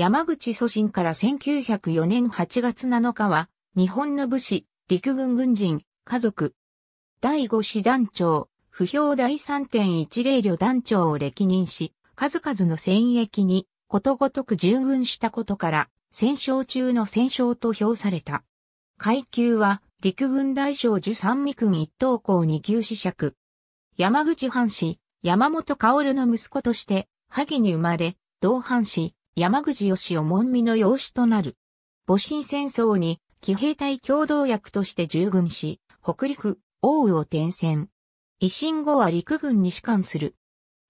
山口祖神から1904年8月7日は、日本の武士、陸軍軍人、家族、第5師団長、不評第3.10旅団長を歴任し、数々の戦役にことごとく従軍したことから、戦勝中の戦勝と評された。階級は、陸軍大将樹三味君一等校二級子爵。山口藩士、山本薫の息子として、萩に生まれ、同藩士、山口義雄門見の養子となる。戊辰戦争に騎兵隊共同役として従軍し、北陸、奥羽を転戦。維新後は陸軍に士官する。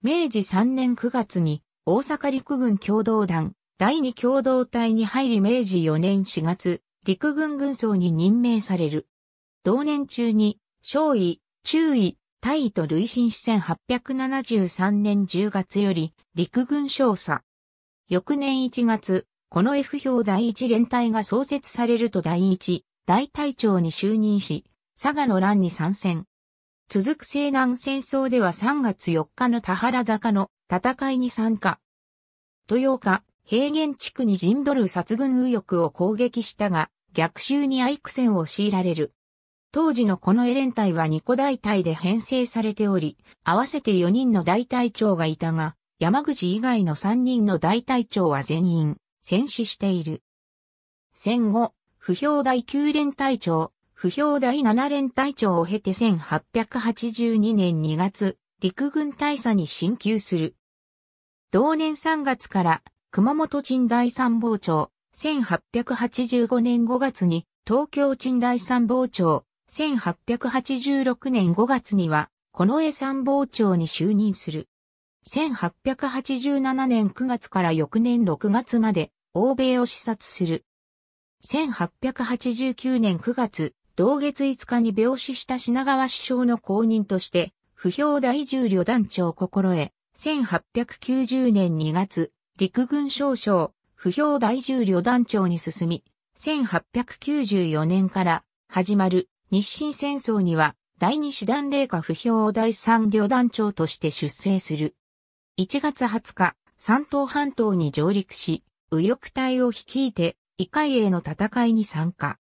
明治3年9月に大阪陸軍共同団第2共同体に入り明治4年4月、陸軍軍曹に任命される。同年中に、少尉、中尉、大尉と累進し1873年10月より陸軍少佐、翌年1月、この F 表第一連隊が創設されると第一、大隊長に就任し、佐賀の乱に参戦。続く西南戦争では3月4日の田原坂の戦いに参加。豊岡、平原地区に陣取る殺軍右翼を攻撃したが、逆襲に愛苦戦を強いられる。当時のこのエ連隊は2個大隊で編成されており、合わせて4人の大隊長がいたが、山口以外の3人の大隊長は全員、戦死している。戦後、不評第9連隊長、不評第7連隊長を経て1882年2月、陸軍大佐に進級する。同年3月から、熊本鎮大参謀長、1885年5月に、東京鎮大参謀長、1886年5月には、近衛参謀長に就任する。1887年9月から翌年6月まで欧米を視察する。1889年9月、同月5日に病死した品川首相の後任として、不評第10旅団長心得、1890年2月、陸軍少将、不評第10旅団長に進み、1894年から始まる日清戦争には第2師団霊下不評第3旅団長として出征する。1月20日、山東半島に上陸し、右翼隊を率いて、異界への戦いに参加。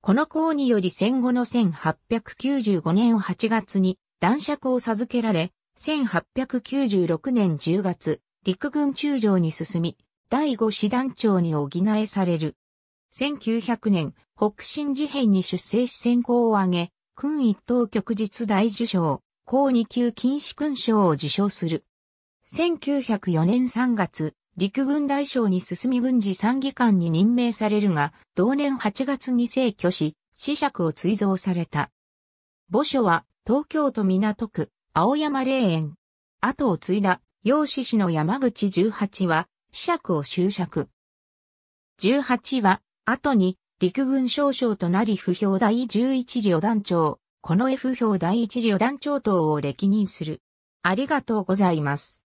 この功により戦後の1895年8月に男爵を授けられ、1896年10月、陸軍中将に進み、第5師団長に補えされる。1900年、北進事変に出征し先行を挙げ、訓一等局日大受賞、高2級禁止勲章を受賞する。1904年3月、陸軍大将に進み軍事参議官に任命されるが、同年8月に逝去し、死釈を追贈された。墓所は、東京都港区、青山霊園。後を継いだ、養子氏の山口十八は、死釈を終釈。十八は、後に、陸軍少将となり不評第十一旅団長、この絵不評第一旅団長等を歴任する。ありがとうございます。